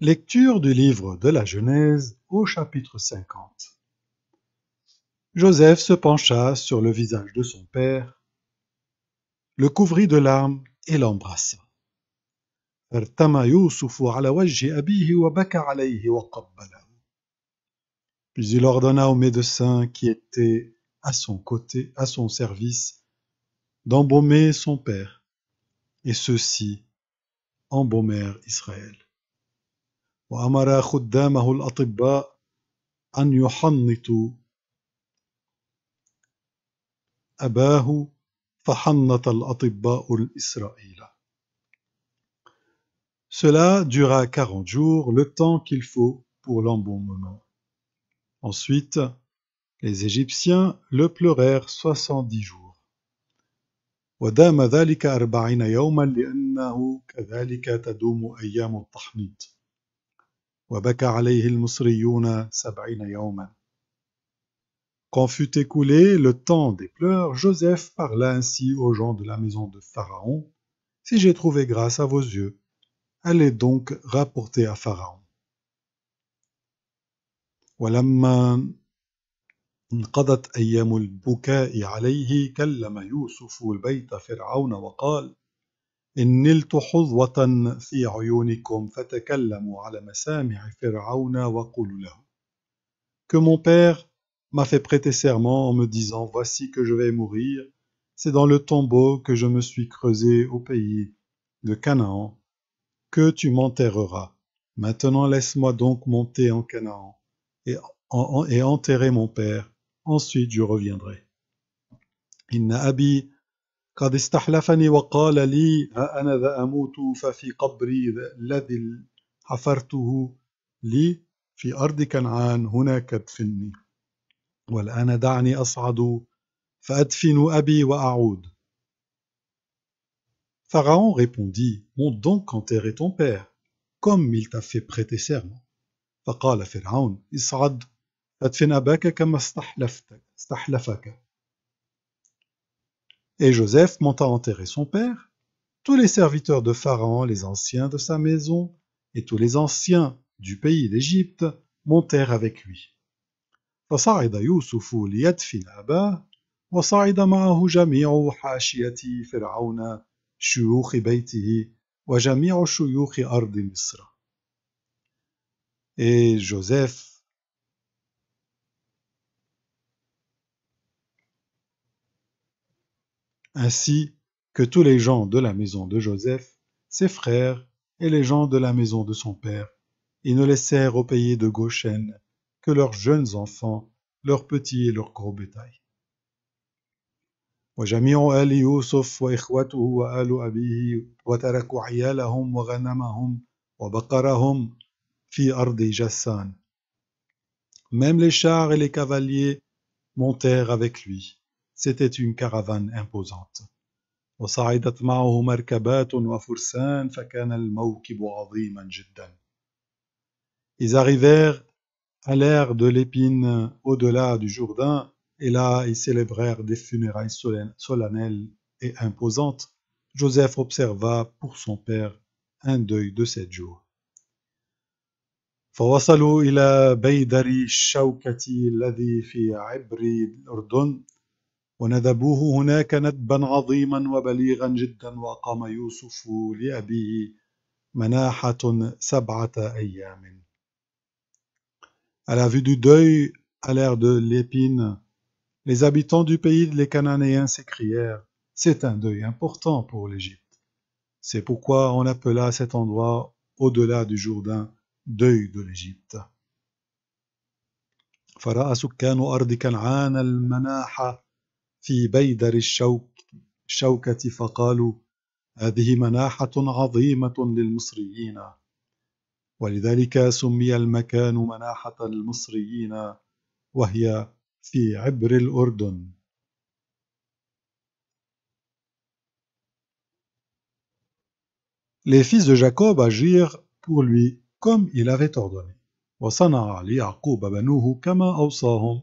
Lecture du livre de la Genèse au chapitre 50 Joseph se pencha sur le visage de son père, le couvrit de larmes et l'embrassa. Puis il ordonna au médecin qui était à son côté, à son service, d'embaumer son père, et ceux-ci embaumèrent Israël. وأمر خدامه الأطباء أن يحنطوا أباه فحنط الأطباء الإسرائيل. Cela dura 40 jours, le temps qu'il faut pour l'embaumement. Ensuite, les Égyptiens le pleurèrent 70 jours. ودام ذلك أربعين يوما لأنه كذلك تدوم أيام التحنيط. Quand fut écoulé le temps des pleurs, Joseph parla ainsi aux gens de la maison de Pharaon Si j'ai trouvé grâce à vos yeux, allez donc rapporter à Pharaon. Que mon père m'a fait prêter serment en me disant Voici que je vais mourir, c'est dans le tombeau que je me suis creusé au pays de Canaan que tu m'enterreras. Maintenant laisse-moi donc monter en Canaan et, enterrer mon père, ensuite je reviendrai. Inna abi قد استحلفني وقال لي ها أنا ذا أموت ففي قبري الذي حفرته لي في أرض كنعان هنا ادفني والآن دعني أصعد فأدفن أبي وأعود Pharaon répondit Monte donc enterrer ton père, comme il t'a fait prêter serment. فقال فرعون اصعد فادفن أباك كما استحلفك Et Joseph monta enterrer son père, tous les serviteurs de Pharaon, les anciens de sa maison, et tous les anciens du pays d'Égypte montèrent avec lui. Et Joseph ainsi que tous les gens de la maison de Joseph, ses frères, et les gens de la maison de son père, et ne laissèrent au pays de Goshen que leurs jeunes enfants, leurs petits et leurs gros bétail. Même les chars et les cavaliers montèrent avec lui. C'était une caravane imposante. Ils arrivèrent à l'ère de l'épine au-delà du Jourdain et là ils célébrèrent des funérailles solennelles et imposantes. Joseph observa pour son père un deuil de sept jours. ونذبوه À la vue du deuil, à l'ère de l'épine, les habitants du pays des Cananéens s'écrièrent C'est un deuil important pour l'Égypte. C'est pourquoi on appela cet endroit au-delà du Jourdain deuil de l'Égypte. في بيدر الشوك الشوكة فقالوا هذه مناحة عظيمة للمصريين ولذلك سمي المكان مناحة المصريين وهي في عبر الأردن Les fils de Jacob agirent pour lui comme il avait ordonné وصنع ليعقوب بنوه كما أوصاهم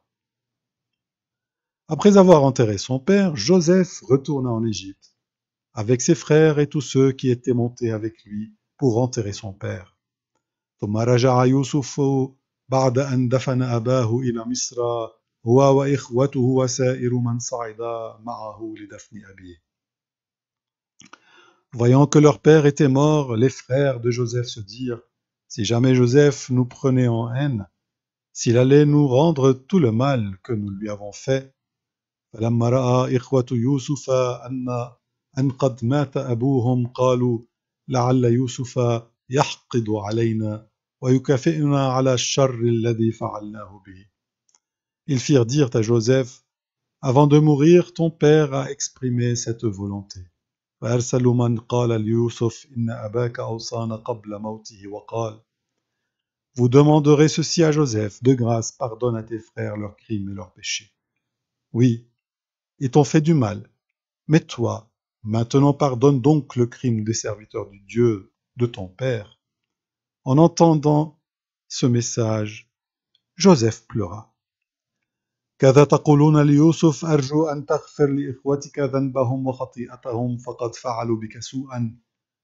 Après avoir enterré son père, Joseph retourna en Égypte, avec ses frères et tous ceux qui étaient montés avec lui pour enterrer son père. Voyant que leur père était mort, les frères de Joseph se dirent Si jamais Joseph nous prenait en haine, s'il allait nous rendre tout le mal que nous lui avons fait, فلما Ils firent dire à Joseph Avant de mourir, ton père a exprimé cette volonté. Vous demanderez ceci à Joseph, de grâce pardonne à tes frères leurs crimes et leurs péchés. Oui, et t'ont fait du mal. Mais toi, maintenant pardonne donc le crime des serviteurs du Dieu, de ton Père. En entendant ce message, Joseph pleura. كذا تقولون ليوسف أرجو أن تغفر لإخوتك ذنبهم وخطيئتهم فقد فعلوا بك سوءا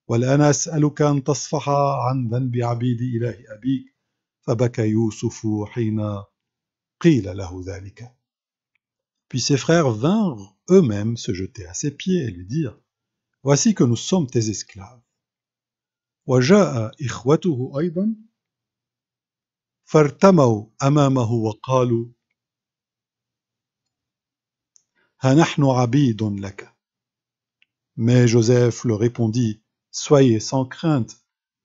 والآن أسألك أن تصفح عن ذنب عبيد إله أبيك فبكى يوسف حين قيل له ذلك puis ses frères vinrent eux-mêmes se jeter à ses pieds et lui dire « Voici que nous sommes tes esclaves. Mais Joseph leur répondit Soyez sans crainte,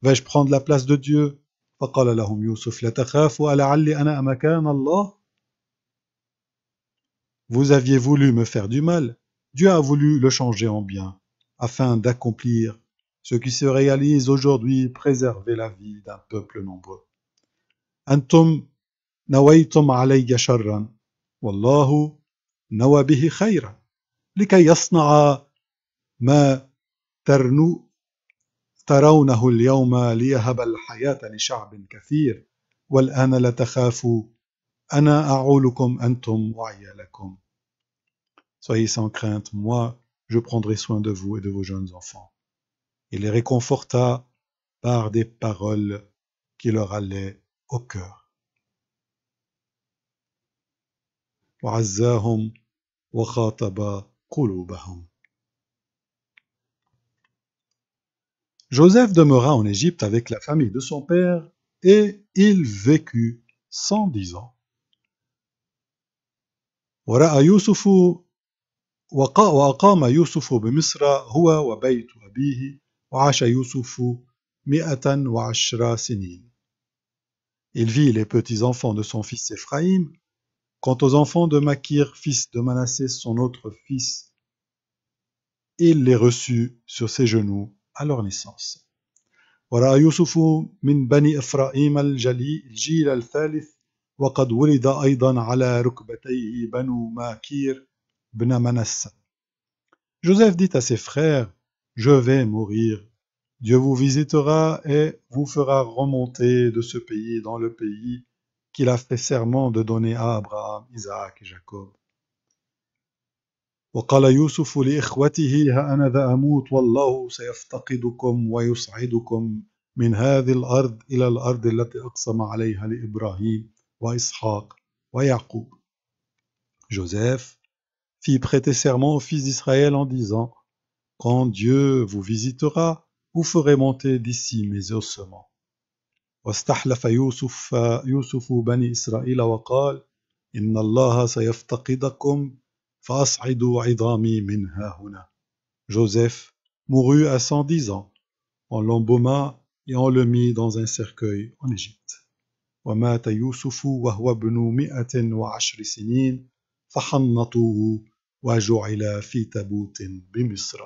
vais-je prendre la place de Dieu vous aviez voulu me faire du mal, Dieu a voulu le changer en bien, afin d'accomplir ce qui se réalise aujourd'hui, préserver la vie d'un peuple nombreux. Antum nawaitum alayya sharran, wallahu nawabihi bihi khayran, likay yasna'a ma tarnu al hayata li sha'bin لشعب wal والآن la takhafu, Ana Aulukum Antum wa'ayalakum. Soyez sans crainte, moi, je prendrai soin de vous et de vos jeunes enfants. Il les réconforta par des paroles qui leur allaient au cœur. Joseph demeura en Égypte avec la famille de son père et il vécut 110 ans. Il vit les petits-enfants de son fils Éphraïm. Quant aux enfants de Makir, fils de Manassé, son autre fils, il les reçut sur ses genoux à leur naissance. ورأى يوسف من بني إفرائيم الجيل الثالث وقد ولد أيضا على ركبتيه بنو ماكير ben Joseph dit à ses frères, Je vais mourir. Dieu vous visitera et vous fera remonter de ce pays dans le pays qu'il a fait serment de donner à Abraham, Isaac et Jacob. Joseph fit prêter serment aux fils d'Israël en disant Quand Dieu vous visitera, vous ferez monter d'ici mes ossements. واستحلف يوسف يوسف بني إسرائيل وقال إن الله سيفتقدكم فأصعدوا عظامي منها هنا Joseph mourut à 110 ans. On l'embauma et on le mit dans un cercueil en Égypte. ومات يوسف وهو ابن مئة وعشر سنين فحنطوه وجعل في تابوت بمصر